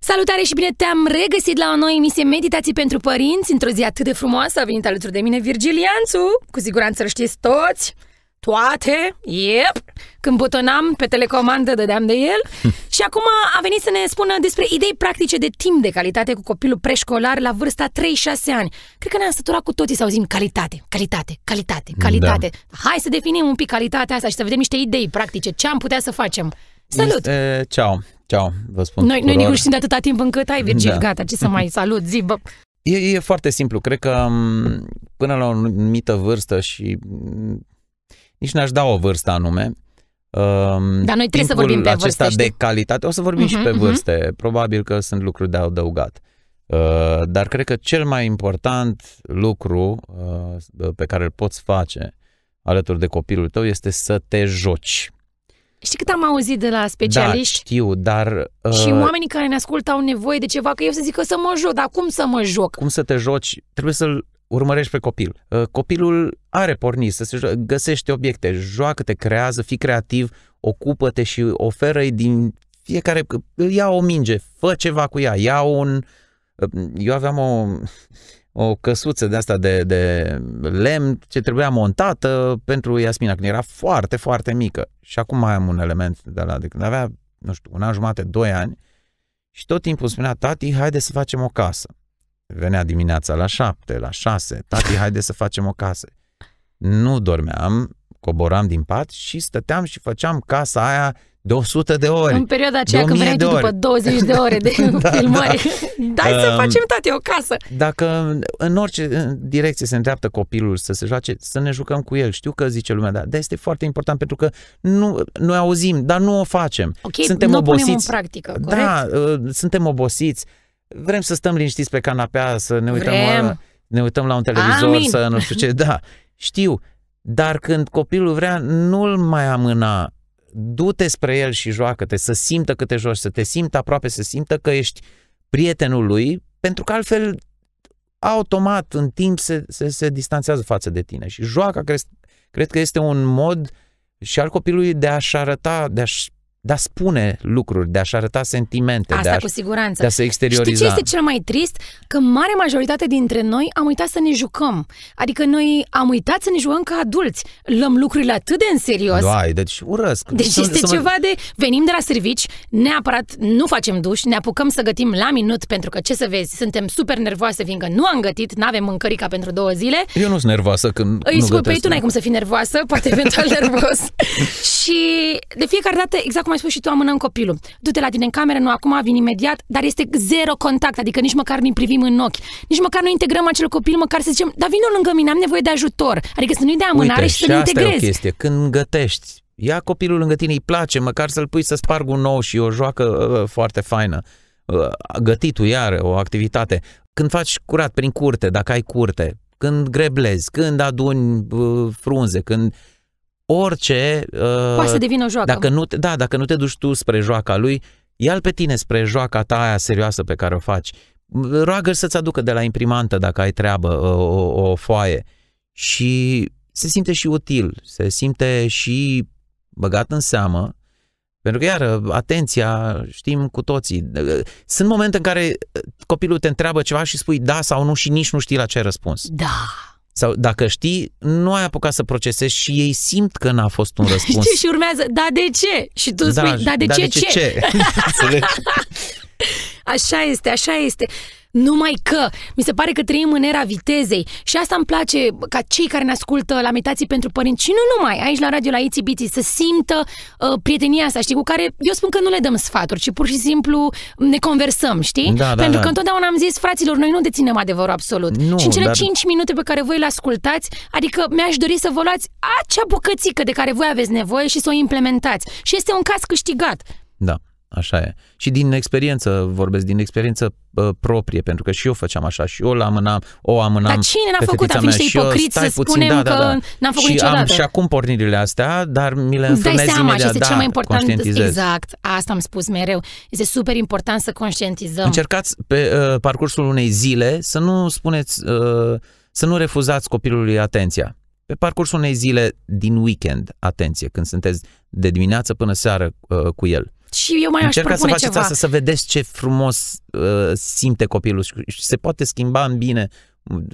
Salutare și bine te-am regăsit la o nouă emisie Meditații pentru Părinți. Într-o zi atât de frumoasă a venit alături de mine Virgilianțu. Cu siguranță îl știți toți, toate, yep. Când butonam pe telecomandă, dădeam de el. și acum a venit să ne spună despre idei practice de timp de calitate cu copilul preșcolar la vârsta 3-6 ani. Cred că ne-am săturat cu toții să auzim calitate, calitate, calitate, calitate. Da. Hai să definim un pic calitatea asta și să vedem niște idei practice, ce am putea să facem. Salut! Este... Ceau, ceau, vă spun Noi, tuturor. noi ne cunoștim de atâta timp încât, ai Virgil, da. gata, ce să mai salut, zi, bă. E, e foarte simplu, cred că până la o anumită vârstă și nici n-aș da o vârstă anume, um, dar noi trebuie să vorbim pe acesta vârste, de calitate, o să vorbim uh-huh, și mhm, pe mhm. vârste, uh-huh. probabil că sunt lucruri de adăugat. Uh, dar cred că cel mai important lucru uh, pe care îl poți face alături de copilul tău este să te joci. Știi cât am auzit de la specialiști? Da, știu, dar... Uh... Și oamenii care ne ascultă au nevoie de ceva, că eu să zic că să mă joc, dar cum să mă joc? Cum să te joci? Trebuie să-l urmărești pe copil. Uh, copilul are pornit să se joace, găsește obiecte, joacă-te, creează, fii creativ, ocupă-te și oferă-i din fiecare... Ia o minge, fă ceva cu ea, ia un... Uh, eu aveam o o căsuță de asta de, de lemn ce trebuia montată pentru Iasmina, când era foarte, foarte mică. Și acum mai am un element de la de când avea, nu știu, un an jumate, doi ani și tot timpul spunea, tati, haide să facem o casă. Venea dimineața la șapte, la șase, tati, haide să facem o casă. Nu dormeam, coboram din pat și stăteam și făceam casa aia de 100 de ore. În perioada aceea când vrei după 20 de ore de da, filmări, da. dai um, să facem tati o casă. Dacă în orice direcție se îndreaptă copilul să se joace, să ne jucăm cu el. Știu că zice lumea, dar este foarte important pentru că nu, noi auzim, dar nu o facem. Okay, suntem nu obosiți. Punem în practică, da, corect? Da, uh, suntem obosiți. Vrem să stăm liniștiți pe canapea, să ne uităm, Vrem. la, ne uităm la un televizor, Amin. să nu știu ce, da. Știu, dar când copilul vrea, nu-l mai amâna du-te spre el și joacă-te, să simtă că te joci, să te simtă aproape, să simtă că ești prietenul lui, pentru că altfel automat în timp se, se, se distanțează față de tine și joaca cred, cred că este un mod și al copilului de a-și arăta, de a-și de a spune lucruri, de a-și arăta sentimente. Asta de a cu siguranță. De a se exterioriza. Știi ce este cel mai trist? Că mare majoritate dintre noi am uitat să ne jucăm. Adică noi am uitat să ne jucăm ca adulți. Lăm lucrurile atât de în serios. Doai, deci urăsc. Deci să, este să ceva de venim de la servici, neapărat nu facem duș, ne apucăm să gătim la minut, pentru că ce să vezi, suntem super nervoase, fiindcă nu am gătit, nu avem mâncărica pentru două zile. Eu nu sunt nervoasă când Îi nu Păi tu n-ai cum să fii nervoasă, poate eventual nervos. și de fiecare dată, exact cum ai spus și tu, amânăm copilul. Du-te la tine în cameră, nu acum, vin imediat, dar este zero contact, adică nici măcar nu-i privim în ochi, nici măcar nu integrăm acel copil, măcar să zicem, dar vină lângă mine, am nevoie de ajutor. Adică să nu-i dea amânare Uite, și să-l integrezi. Asta Când gătești, ia copilul lângă tine, îi place, măcar să-l pui să spargă un nou și o joacă uh, foarte faină. Uh, gătitul, iar o activitate. Când faci curat prin curte, dacă ai curte, când greblezi, când aduni uh, frunze, când orice... Uh, Poate să devină o joacă. Dacă nu, da, dacă nu te duci tu spre joaca lui, ia pe tine spre joaca ta aia serioasă pe care o faci. roagă să-ți aducă de la imprimantă, dacă ai treabă, uh, o, o foaie. Și se simte și util, se simte și băgat în seamă, pentru că, iar atenția, știm cu toții. Uh, sunt momente în care copilul te întreabă ceva și spui da sau nu și nici nu știi la ce ai răspuns. Da. Sau dacă știi, nu ai apucat să procesezi și ei simt că n-a fost un răspuns. și urmează, da de ce? Și tu da, spui, da de da, ce, de ce, ce? ce? așa este, așa este. Numai că mi se pare că trăim în era vitezei și asta îmi place ca cei care ne ascultă la meditații pentru părinți și nu numai aici la radio la Iți Biți să simtă uh, prietenia asta, știi, cu care eu spun că nu le dăm sfaturi, ci pur și simplu ne conversăm, știi? Da, da, pentru da. că întotdeauna am zis, fraților, noi nu deținem adevărul absolut. Nu, și în cele dar... 5 minute pe care voi le ascultați, adică mi-aș dori să vă luați acea bucățică de care voi aveți nevoie și să o implementați. Și este un caz câștigat. Da. Așa e. Și din experiență vorbesc, din experiență uh, proprie, pentru că și eu făceam așa și eu l-am amânam, o amânam Dar cine n-a făcut? Am fi niște ipocriți să puțin, spunem da, da, da. că n-am făcut și niciodată. Am, și acum pornirile astea, dar mi le înfrânez Dai seama, imediat, da, cel mai important, exact, asta am spus mereu. Este super important să conștientizăm. Încercați pe uh, parcursul unei zile să nu spuneți, uh, să nu refuzați copilului atenția pe parcursul unei zile din weekend, atenție, când sunteți de dimineață până seară uh, cu el și eu mai Încerca aș să faceți ceva. asta, să vedeți ce frumos uh, simte copilul și se poate schimba în bine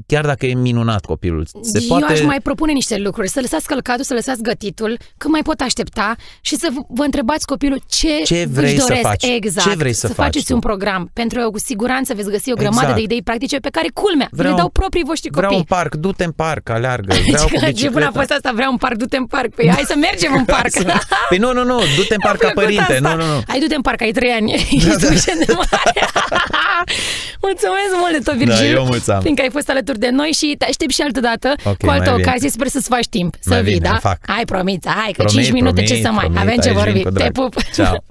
chiar dacă e minunat copilul. Se Eu poate... aș mai propune niște lucruri, să lăsați călcatul, să lăsați gătitul, cât mai pot aștepta și să vă întrebați copilul ce, ce vrei își doresc. Să faci? Exact. Ce vrei să, să faci faceți tu? un program. Pentru eu, cu siguranță veți găsi o grămadă exact. de idei practice pe care, culmea, vreau, le dau proprii voștri copii. Vreau un parc, du-te în parc, aleargă. Vreau ce, cu ce bună a fost asta, vreau un parc, du-te în parc. Păi hai să mergem în parc. păi nu, nu, nu, du-te în parc ca părinte. Nu, nu, nu. Da. Hai du-te în parc, ai trei ani. Da, da. de mare. Mulțumesc mult de tot, Virgil. Da, eu mulțumesc. Fiindcă ai fost alături de noi și te aștept și altă dată okay, cu altă ocazie. Vin. Sper să-ți faci timp. Să mai vii, bine, da? Fac. Hai, promit, Hai, că promit, 5 minute promit, ce să mai. Promit, Avem ce vorbi. Te pup. Ceau.